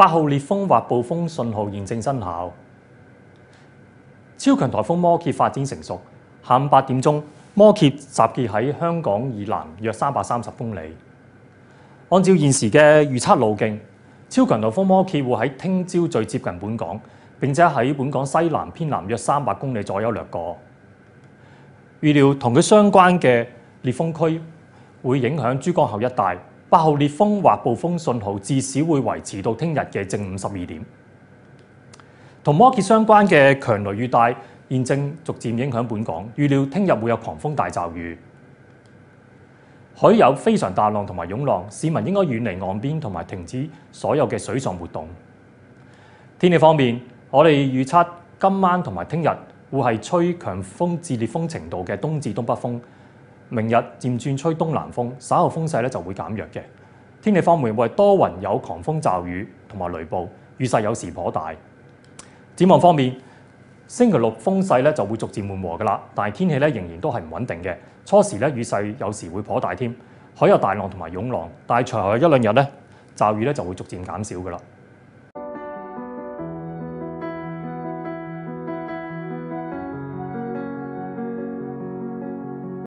八號烈風或暴風信號現正生效。超強颱風摩羯發展成熟，下午八點鐘，摩羯集結喺香港以南約三百三十公里。按照現時嘅預測路徑，超強颱風摩羯會喺聽朝最接近本港，並且喺本港西南偏南約三百公里左右掠過。預料同佢相關嘅烈風區會影響珠江口一帶。八號烈風或暴風信號至少會維持到聽日嘅正午十二點。同摩羯相關嘅強雷雨帶現正逐漸影響本港，預料聽日會有狂風大驟雨，海有非常大浪同埋涌浪，市民應該遠離岸邊同埋停止所有嘅水上活動。天氣方面，我哋預測今晚同埋聽日會係吹強風至烈風程度嘅東至東北風。明日漸轉吹東南風，稍後風勢咧就會減弱嘅。天氣方面會多雲有狂風驟雨同埋雷暴，雨勢有時頗大。展望方面，星期六風勢咧就會逐漸緩和噶啦，但係天氣咧仍然都係唔穩定嘅。初時咧雨勢有時會頗大添，海有大浪同埋湧浪，但係隨後一兩日咧驟雨咧就會逐漸減少噶啦。